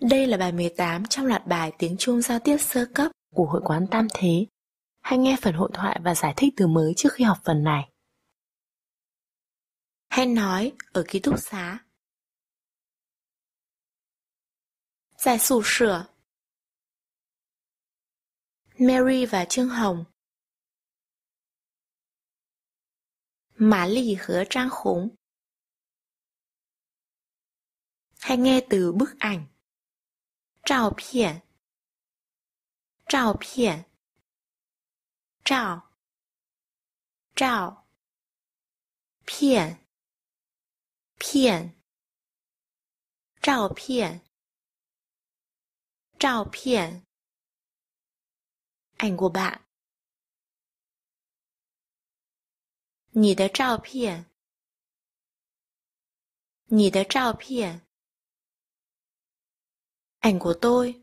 Đây là bài 18 trong loạt bài tiếng trung giao tiếp sơ cấp của Hội quán Tam Thế. Hãy nghe phần hội thoại và giải thích từ mới trước khi học phần này. hay nói ở ký túc xá. giải sủ sửa Mary và Trương Hồng Mã Lì hứa Trang Khống Hãy nghe từ bức ảnh 照片，照片，照，照，片，片，照片，照片，爱过吧？你的照片，你的照片。ảnh của tôi.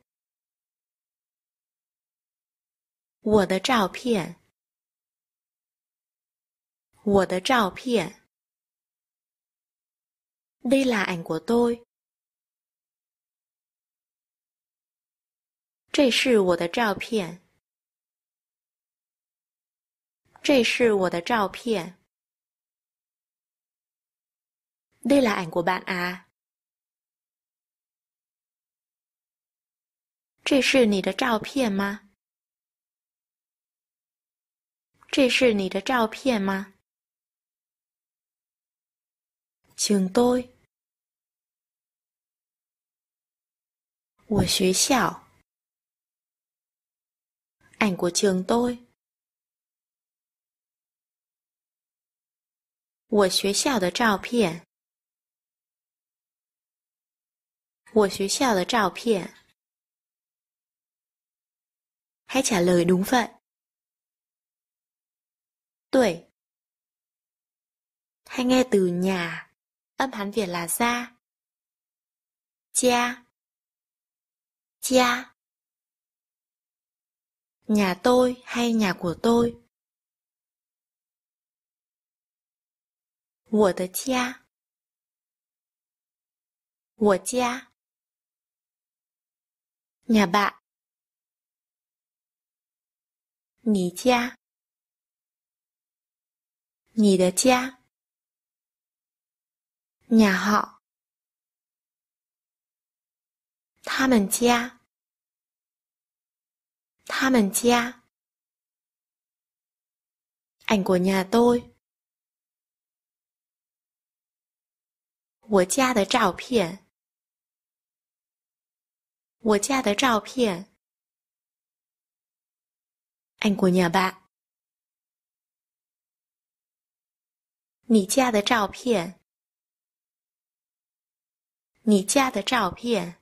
đây là ảnh của tôi. đây là ảnh của bạn à? 这是你的照片吗？这是你的照片吗？请对。我学校 ả n 请对。我学校的照片，我学校的照片。hãy trả lời đúng vậy. Tuổi Hãy nghe từ nhà, âm Hán Việt là ra. Cha Cha Nhà tôi hay nhà của tôi? nhà bạn, 你家，你的家。你好，他们家，他们家。ảnh của nhà tôi，我家的照片，我家的照片。anh của nhà bạn. 你家的照片。你家的照片。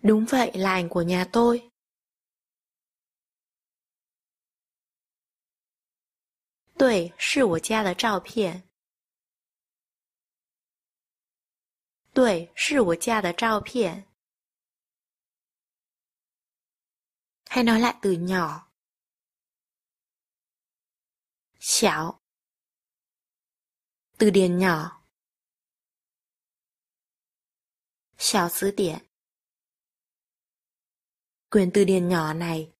Đúng vậy là ảnh của nhà tôi. Tôi, 是我家的照片。对，是我家的照片。hay nói lại từ nhỏ. Xảo Từ điển nhỏ Xảo sứ điển quyển từ điển nhỏ này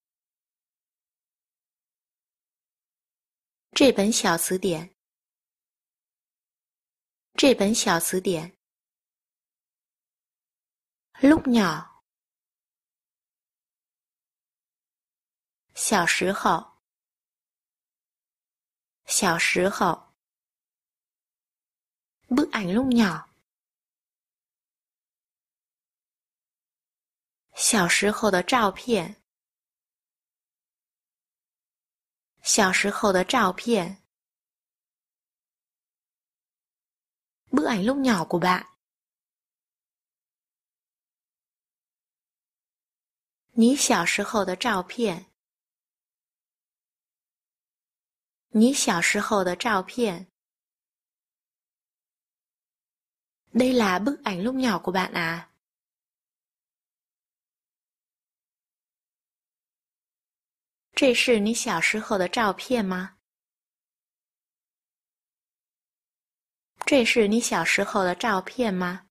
lúc nhỏ 小时候，小时候，bức ảnh lúc nhỏ，小时候的照片，小时候的照片，bức ảnh lúc nhỏ của bạn，你小时候的照片。你小时候的照片。这是你小时候的照片吗？这是你小时候的照片吗？